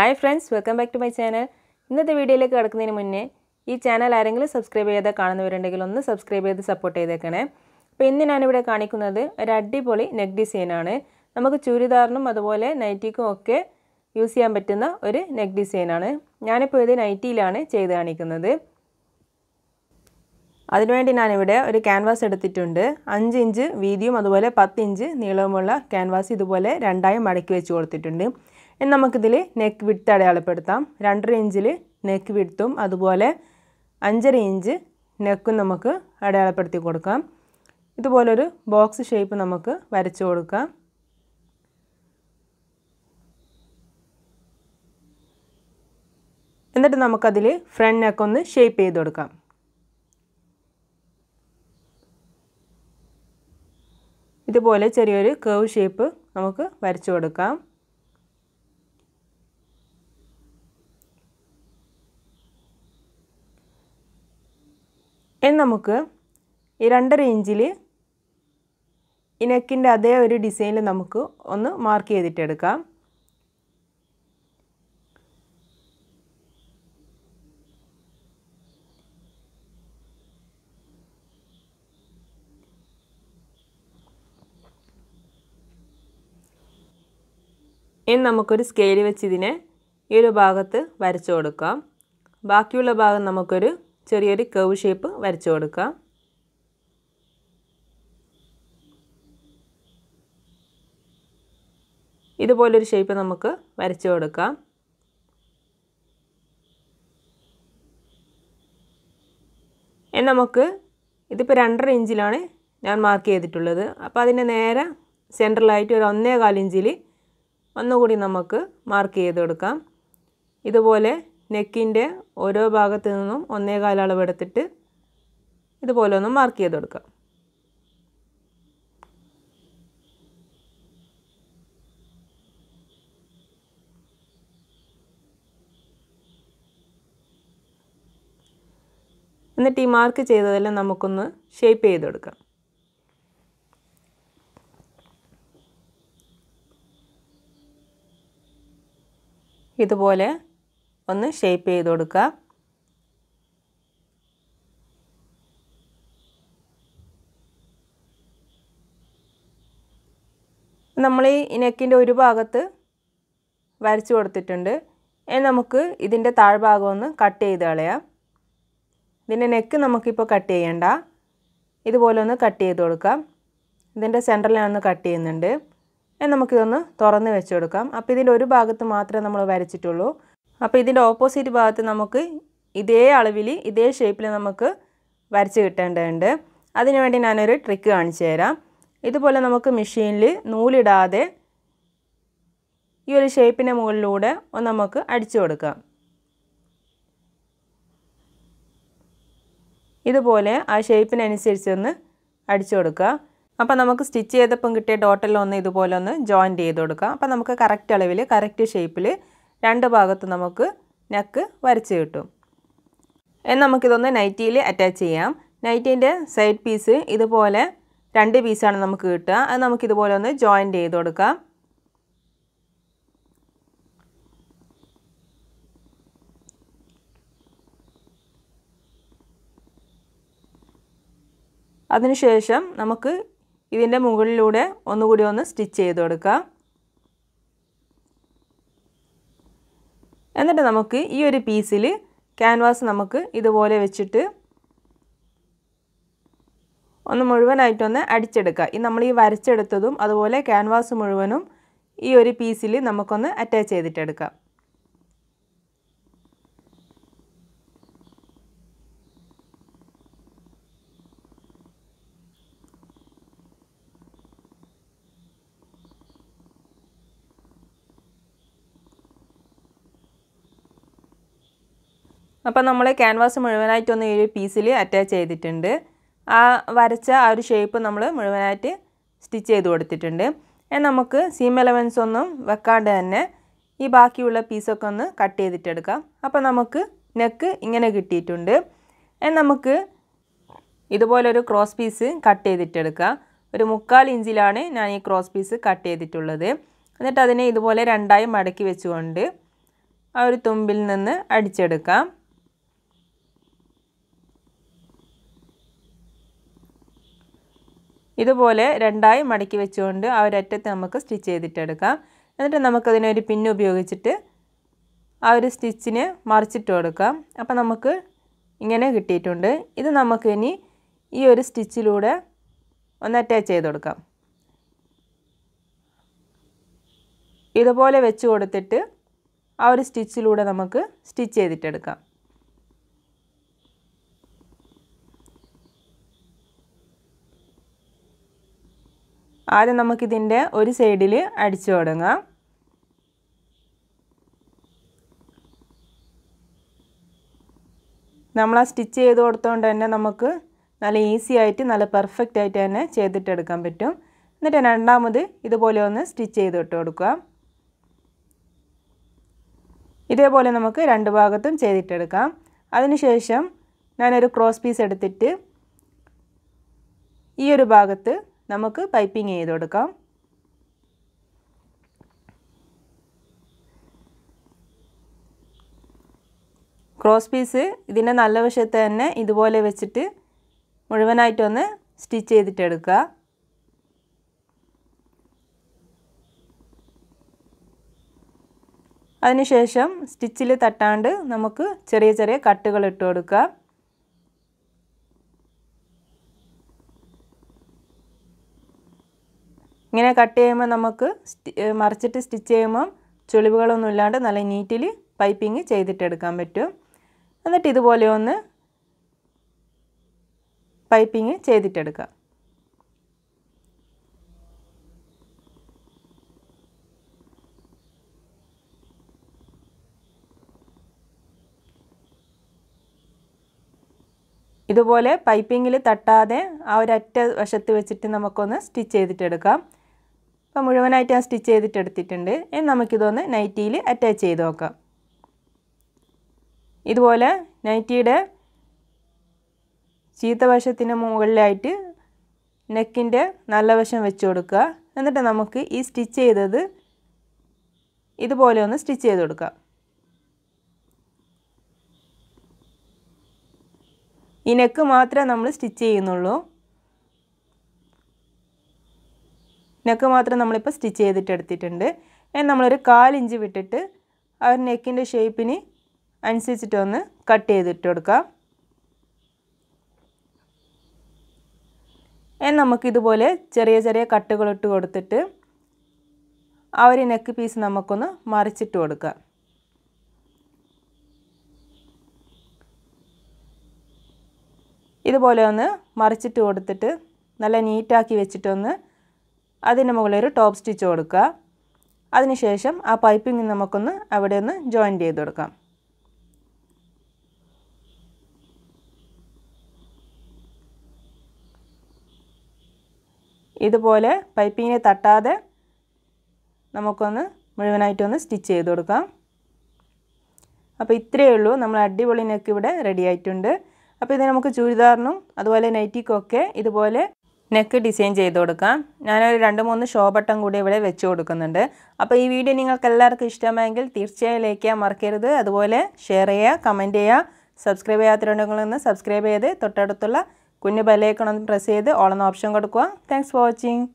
hi friends welcome back to my channel ഇന്നത്തെ വീഡിയോയിലേക്ക് കിടക്കുന്നതിന് മുന്നേ ഈ ചാനൽ ആരെങ്കിലും സബ്സ്ക്രൈബ് ചെയ്താൽ കാണുന്നവരുണ്ടെങ്കിൽ ഒന്ന് സബ്സ്ക്രൈബ് ചെയ്ത് സപ്പോർട്ട് ചെയ്തേക്കണേ അപ്പോൾ ഇന്ന് ഞാനിവിടെ കാണിക്കുന്നത് ഒരു അടിപൊളി നെക്ക് ഡിസൈനാണ് നമുക്ക് ചുരിദാറിനും അതുപോലെ നൈറ്റിക്കും ഒക്കെ യൂസ് ചെയ്യാൻ പറ്റുന്ന ഒരു നെക്ക് ഡിസൈനാണ് ഞാനിപ്പോൾ ഇത് നൈറ്റിയിലാണ് ചെയ്ത് കാണിക്കുന്നത് അതിനുവേണ്ടി ഞാനിവിടെ ഒരു ക്യാൻവാസ് എടുത്തിട്ടുണ്ട് അഞ്ച് ഇഞ്ച് വീതിയും അതുപോലെ പത്ത് ഇഞ്ച് നീളവുമുള്ള ക്യാൻവാസ് ഇതുപോലെ രണ്ടായി മടക്കി വെച്ച് കൊടുത്തിട്ടുണ്ട് ഇനി നമുക്കിതിൽ നെക്ക് വിട്ത് അടയാളപ്പെടുത്താം രണ്ടര ഇഞ്ചിൽ നെക്ക് വിട്ത്തും അതുപോലെ അഞ്ചര ഇഞ്ച് നെക്കും നമുക്ക് അടയാളപ്പെടുത്തി കൊടുക്കാം ഇതുപോലൊരു ബോക്സ് ഷേപ്പ് നമുക്ക് വരച്ചു കൊടുക്കാം എന്നിട്ട് നമുക്കതിൽ ഫ്രണ്ട് നെക്ക് ഒന്ന് ഷേപ്പ് ചെയ്ത് കൊടുക്കാം ഇതുപോലെ ചെറിയൊരു കേവ് ഷേപ്പ് നമുക്ക് വരച്ചു കൊടുക്കാം നമുക്ക് ഈ രണ്ട് റേഞ്ചിൽ ഈ നെക്കിൻ്റെ അതേ ഒരു ഡിസൈനിൽ നമുക്ക് ഒന്ന് മാർക്ക് ചെയ്തിട്ടെടുക്കാം ഇനി നമുക്കൊരു സ്കെയിൽ വെച്ച് ഇതിനെ ഈ ഒരു ഭാഗത്ത് വരച്ചു കൊടുക്കാം ബാക്കിയുള്ള ഭാഗം നമുക്കൊരു ചെറിയൊരു കേവ് ഷേപ്പ് വരച്ചു കൊടുക്കുക ഇതുപോലൊരു ഷേപ്പ് നമുക്ക് വരച്ചു കൊടുക്കാം ഇനി നമുക്ക് ഇതിപ്പോൾ രണ്ടര ഇഞ്ചിലാണ് ഞാൻ മാർക്ക് ചെയ്തിട്ടുള്ളത് അപ്പോൾ അതിൻ്റെ നേരെ സെൻട്രലായിട്ട് ഒരു ഒന്നേ കാലിഞ്ചിൽ ഒന്നുകൂടി നമുക്ക് മാർക്ക് ചെയ്ത് കൊടുക്കാം ഇതുപോലെ നെക്കിൻ്റെ ഓരോ ഭാഗത്ത് നിന്നും ഒന്നേ കാലളവ് എടുത്തിട്ട് ഇതുപോലെ ഒന്ന് മാർക്ക് ചെയ്ത് കൊടുക്കുക എന്നിട്ട് ഈ മാർക്ക് ചെയ്തതെല്ലാം നമുക്കൊന്ന് ഷേപ്പ് ചെയ്ത് കൊടുക്കാം ഇതുപോലെ ഒന്ന് ഷേപ്പ് ചെയ്ത് കൊടുക്കുക നമ്മൾ ഈ നെക്കിൻ്റെ ഒരു ഭാഗത്ത് വരച്ചു കൊടുത്തിട്ടുണ്ട് ഇനി നമുക്ക് ഇതിൻ്റെ താഴ്ഭാഗം ഒന്ന് കട്ട് ചെയ്ത് കളയാം ഇതിൻ്റെ നെക്ക് നമുക്കിപ്പോൾ കട്ട് ചെയ്യണ്ട ഇതുപോലെ ഒന്ന് കട്ട് ചെയ്ത് കൊടുക്കാം ഇതിൻ്റെ സെൻറ്ററിലാണെന്ന് കട്ട് ചെയ്യുന്നുണ്ട് നമുക്കിതൊന്ന് തുറന്ന് വെച്ച് കൊടുക്കാം അപ്പോൾ ഇതിൻ്റെ ഒരു ഭാഗത്ത് മാത്രമേ നമ്മൾ വരച്ചിട്ടുള്ളൂ അപ്പോൾ ഇതിൻ്റെ ഓപ്പോസിറ്റ് ഭാഗത്ത് നമുക്ക് ഇതേ അളവിൽ ഇതേ ഷേപ്പിൽ നമുക്ക് വരച്ച് കിട്ടേണ്ടതുണ്ട് അതിനുവേണ്ടി ഞാനൊരു ട്രിക്ക് കാണിച്ചു തരാം ഇതുപോലെ നമുക്ക് മെഷീനിൽ നൂലിടാതെ ഈ ഒരു ഷേപ്പിൻ്റെ മുകളിലൂടെ ഒന്ന് നമുക്ക് അടിച്ചു കൊടുക്കാം ഇതുപോലെ ആ ഷേപ്പിനനുസരിച്ച് ഒന്ന് അടിച്ചു കൊടുക്കുക അപ്പോൾ നമുക്ക് സ്റ്റിച്ച് ചെയ്തപ്പം കിട്ടിയ ഡോട്ടിലൊന്ന് ഇതുപോലെ ഒന്ന് ജോയിൻറ്റ് ചെയ്ത് കൊടുക്കാം അപ്പോൾ നമുക്ക് കറക്റ്റ് അളവിൽ കറക്റ്റ് ഷേപ്പിൽ രണ്ട് ഭാഗത്ത് നമുക്ക് നെക്ക് വരച്ച് കിട്ടും എന്നാൽ നമുക്കിതൊന്ന് നൈറ്റിയിൽ അറ്റാച്ച് ചെയ്യാം നൈറ്റീൻ്റെ സൈഡ് പീസ് ഇതുപോലെ രണ്ട് പീസാണ് നമുക്ക് കിട്ടുക അത് നമുക്കിതുപോലെ ഒന്ന് ജോയിൻ്റ് ചെയ്ത് കൊടുക്കാം അതിനുശേഷം നമുക്ക് ഇതിൻ്റെ മുകളിലൂടെ ഒന്നുകൂടി ഒന്ന് സ്റ്റിച്ച് ചെയ്ത് കൊടുക്കാം എന്നിട്ട് നമുക്ക് ഈ ഒരു പീസിൽ ക്യാൻവാസ് നമുക്ക് ഇതുപോലെ വെച്ചിട്ട് ഒന്ന് മുഴുവനായിട്ടൊന്ന് അടിച്ചെടുക്കുക ഈ നമ്മൾ ഈ വരച്ചെടുത്തതും അതുപോലെ ക്യാൻവാസ് മുഴുവനും ഈ ഒരു പീസിൽ നമുക്കൊന്ന് അറ്റാച്ച് ചെയ്തിട്ടെടുക്കാം അപ്പോൾ നമ്മൾ ക്യാൻവാസ് ഒന്ന് ഈ പീസിൽ അറ്റാച്ച് ചെയ്തിട്ടുണ്ട് ആ വരച്ച ആ ഒരു ഷേപ്പ് നമ്മൾ മുഴുവനായിട്ട് സ്റ്റിച്ച് ചെയ്ത് കൊടുത്തിട്ടുണ്ട് നമുക്ക് സീം എലവൻസ് ഒന്നും വെക്കാണ്ട് തന്നെ ഈ ബാക്കിയുള്ള പീസൊക്കെ ഒന്ന് കട്ട് ചെയ്തിട്ടെടുക്കാം അപ്പോൾ നമുക്ക് നെക്ക് ഇങ്ങനെ കിട്ടിയിട്ടുണ്ട് നമുക്ക് ഇതുപോലൊരു ക്രോസ് പീസ് കട്ട് ചെയ്തിട്ടെടുക്കാം ഒരു മുക്കാൽ ഇഞ്ചിലാണ് ഞാൻ ഈ ക്രോസ് പീസ് കട്ട് ചെയ്തിട്ടുള്ളത് എന്നിട്ട് അതിനെ ഇതുപോലെ രണ്ടായി മടക്കി വെച്ചുകൊണ്ട് ആ ഒരു തുമ്പിൽ നിന്ന് അടിച്ചെടുക്കാം ഇതുപോലെ രണ്ടായി മടക്കി വെച്ചുകൊണ്ട് ആ ഒരറ്റത്ത് നമുക്ക് സ്റ്റിച്ച് ചെയ്തിട്ടെടുക്കാം എന്നിട്ട് നമുക്കതിനെ ഒരു പിന്ന് ഉപയോഗിച്ചിട്ട് ആ ഒരു സ്റ്റിച്ചിന് മറിച്ചിട്ട് കൊടുക്കാം അപ്പോൾ നമുക്ക് ഇങ്ങനെ കിട്ടിയിട്ടുണ്ട് ഇത് നമുക്ക് ഇനി ഈ ഒരു സ്റ്റിച്ചിലൂടെ ഒന്ന് അറ്റാച്ച് ചെയ്ത് കൊടുക്കാം ഇതുപോലെ വെച്ച് കൊടുത്തിട്ട് ആ ഒരു സ്റ്റിച്ചിലൂടെ നമുക്ക് സ്റ്റിച്ച് ചെയ്തിട്ടെടുക്കാം ആദ്യം നമുക്കിതിൻ്റെ ഒരു സൈഡിൽ അടിച്ചു തുടങ്ങാം നമ്മൾ ആ സ്റ്റിച്ച് ചെയ്ത് കൊടുത്തോണ്ട് തന്നെ നമുക്ക് നല്ല ഈസി ആയിട്ട് നല്ല പെർഫെക്റ്റ് ആയിട്ട് തന്നെ ചെയ്തിട്ടെടുക്കാൻ പറ്റും എന്നിട്ട് രണ്ടാമത് ഇതുപോലെ ഒന്ന് സ്റ്റിച്ച് ചെയ്തിട്ട് കൊടുക്കുക ഇതേപോലെ നമുക്ക് രണ്ട് ഭാഗത്തും ചെയ്തിട്ടെടുക്കാം അതിനുശേഷം ഞാനൊരു ക്രോസ് പീസ് എടുത്തിട്ട് ഈ ഒരു ഭാഗത്ത് നമുക്ക് പൈപ്പിംഗ് ചെയ്ത് കൊടുക്കാം ക്രോസ് പീസ് ഇതിൻ്റെ നല്ല വശത്ത് തന്നെ ഇതുപോലെ വെച്ചിട്ട് മുഴുവനായിട്ടൊന്ന് സ്റ്റിച്ച് ചെയ്തിട്ട് എടുക്കുക അതിനുശേഷം സ്റ്റിച്ചിൽ തട്ടാണ്ട് നമുക്ക് ചെറിയ ചെറിയ കട്ടുകൾ ഇട്ട് കൊടുക്കുക ഇങ്ങനെ കട്ട് ചെയ്യുമ്പോൾ നമുക്ക് മറിച്ചിട്ട് സ്റ്റിച്ച് ചെയ്യുമ്പം ചുളിവുകളൊന്നും ഇല്ലാണ്ട് നല്ല നീറ്റിൽ പൈപ്പിങ് ചെയ്തിട്ടെടുക്കാൻ പറ്റും എന്നിട്ട് ഇതുപോലെ ഒന്ന് പൈപ്പിങ് ചെയ്തിട്ടെടുക്കാം ഇതുപോലെ പൈപ്പിങ്ങിൽ തട്ടാതെ ആ അറ്റ വശത്ത് വെച്ചിട്ട് നമുക്കൊന്ന് സ്റ്റിച്ച് ചെയ്തിട്ടെടുക്കാം അപ്പോൾ മുഴുവനായിട്ട് ഞാൻ സ്റ്റിച്ച് ചെയ്തിട്ട് എടുത്തിട്ടുണ്ട് ഇനി നമുക്കിതൊന്ന് നൈറ്റിയിൽ അറ്റാച്ച് ചെയ്ത് നോക്കാം ഇതുപോലെ നൈറ്റിയുടെ വശത്തിൻ്റെ മുകളിലായിട്ട് നെക്കിൻ്റെ നല്ല വശം വെച്ച് കൊടുക്കുക എന്നിട്ട് നമുക്ക് ഈ സ്റ്റിച്ച് ചെയ്തത് ഇതുപോലെ ഒന്ന് സ്റ്റിച്ച് ചെയ്ത് കൊടുക്കാം ഈ നെക്ക് മാത്രമേ നമ്മൾ സ്റ്റിച്ച് ചെയ്യുന്നുള്ളൂ നെക്ക് മാത്രം നമ്മളിപ്പോൾ സ്റ്റിച്ച് ചെയ്തിട്ട് എടുത്തിട്ടുണ്ട് ഞാൻ നമ്മളൊരു കാലിഞ്ച് വിട്ടിട്ട് ആ ഒരു നെക്കിൻ്റെ ഷേപ്പിന് അനുസരിച്ചിട്ടൊന്ന് കട്ട് ചെയ്തിട്ട് കൊടുക്കാം നമുക്കിതുപോലെ ചെറിയ ചെറിയ കട്ടുകളിട്ട് കൊടുത്തിട്ട് ആ ഒരു നെക്ക് പീസ് നമുക്കൊന്ന് മറിച്ചിട്ട് കൊടുക്കാം ഇതുപോലെ ഒന്ന് മറിച്ചിട്ട് കൊടുത്തിട്ട് നല്ല നീറ്റാക്കി വെച്ചിട്ടൊന്ന് അതിന് മുകളിൽ ഒരു ടോപ്പ് സ്റ്റിച്ച് കൊടുക്കുക അതിനുശേഷം ആ പൈപ്പിംഗ് നമുക്കൊന്ന് അവിടെ ഒന്ന് ജോയിൻ ചെയ്ത് കൊടുക്കാം ഇതുപോലെ പൈപ്പിങ്ങിനെ തട്ടാതെ നമുക്കൊന്ന് മുഴുവനായിട്ടൊന്ന് സ്റ്റിച്ച് ചെയ്ത് കൊടുക്കാം അപ്പോൾ ഇത്രയേ ഉള്ളൂ നമ്മൾ അടിപൊളിനൊക്കെ ഇവിടെ റെഡി ആയിട്ടുണ്ട് അപ്പോൾ ഇത് നമുക്ക് ചുരിദാറിനും അതുപോലെ നൈറ്റിക്കും ഒക്കെ ഇതുപോലെ നെക്ക് ഡിസൈൻ ചെയ്ത് കൊടുക്കാം ഞാനൊരു രണ്ട് മൂന്ന് ഷോ ബട്ടൺ കൂടി ഇവിടെ വെച്ച് കൊടുക്കുന്നുണ്ട് അപ്പോൾ ഈ വീഡിയോ നിങ്ങൾക്ക് എല്ലാവർക്കും ഇഷ്ടമായെങ്കിൽ തീർച്ചയായും ലൈക്ക് ചെയ്യാൻ മറക്കരുത് അതുപോലെ ഷെയർ ചെയ്യുക കമൻറ്റ് ചെയ്യുക സബ്സ്ക്രൈബ് ചെയ്യാത്തവരുണ്ടെങ്കിൽ സബ്സ്ക്രൈബ് ചെയ്ത് തൊട്ടടുത്തുള്ള കുഞ്ഞു ബലേക്കണം പ്രസ് ചെയ്ത് ഓളെന്ന ഓപ്ഷൻ കൊടുക്കുക താങ്ക്സ് ഫോർ വാച്ചിങ്